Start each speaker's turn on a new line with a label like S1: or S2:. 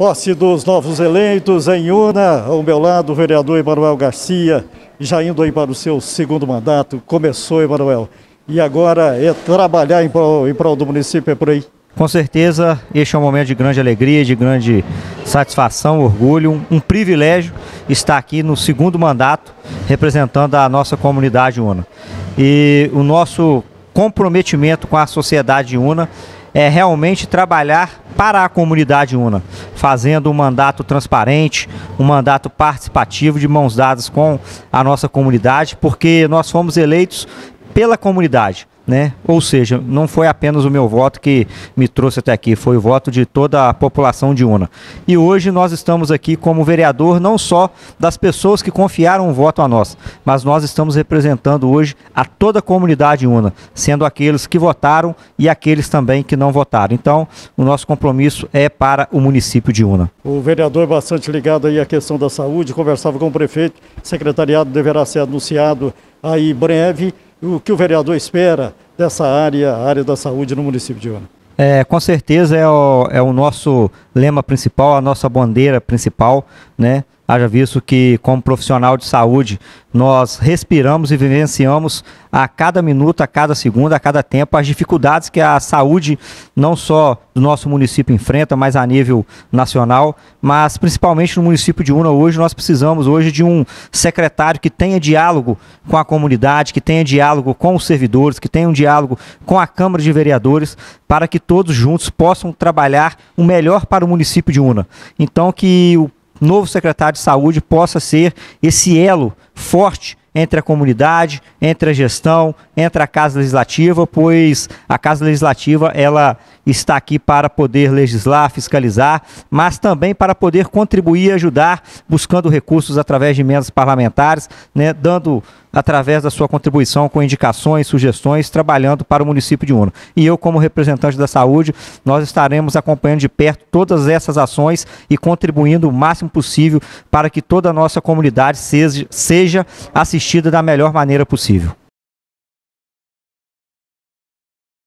S1: Posse dos novos eleitos em Una, ao meu lado o vereador Emanuel Garcia, já indo aí para o seu segundo mandato. Começou, Emanuel. E agora é trabalhar em prol, em prol do município, é por aí?
S2: Com certeza, este é um momento de grande alegria, de grande satisfação, orgulho, um, um privilégio estar aqui no segundo mandato representando a nossa comunidade Una. E o nosso comprometimento com a sociedade Una é realmente trabalhar para a comunidade UNA, fazendo um mandato transparente, um mandato participativo, de mãos dadas com a nossa comunidade, porque nós fomos eleitos pela comunidade. Né? Ou seja, não foi apenas o meu voto que me trouxe até aqui, foi o voto de toda a população de Una. E hoje nós estamos aqui como vereador não só das pessoas que confiaram o voto a nós, mas nós estamos representando hoje a toda a comunidade Una, sendo aqueles que votaram e aqueles também que não votaram. Então, o nosso compromisso é para o município de Una.
S1: O vereador é bastante ligado aí à questão da saúde, conversava com o prefeito, secretariado deverá ser anunciado aí breve o que o vereador espera dessa área, área da saúde no município de Ona.
S2: É, com certeza é o, é o nosso lema principal, a nossa bandeira principal, né? haja visto que, como profissional de saúde, nós respiramos e vivenciamos a cada minuto, a cada segundo, a cada tempo, as dificuldades que a saúde, não só do nosso município, enfrenta, mas a nível nacional. Mas, principalmente no município de Una, hoje, nós precisamos hoje de um secretário que tenha diálogo com a comunidade, que tenha diálogo com os servidores, que tenha um diálogo com a Câmara de Vereadores, para que todos juntos possam trabalhar o melhor para o município de Una. Então, que o novo secretário de saúde possa ser esse elo forte entre a comunidade, entre a gestão, entre a Casa Legislativa, pois a Casa Legislativa ela está aqui para poder legislar, fiscalizar, mas também para poder contribuir e ajudar, buscando recursos através de emendas parlamentares, né, dando através da sua contribuição com indicações, sugestões, trabalhando para o município de Uno. E eu, como representante da saúde, nós estaremos acompanhando de perto todas essas ações e contribuindo o máximo possível para que toda a nossa comunidade seja, seja assistida da melhor maneira possível.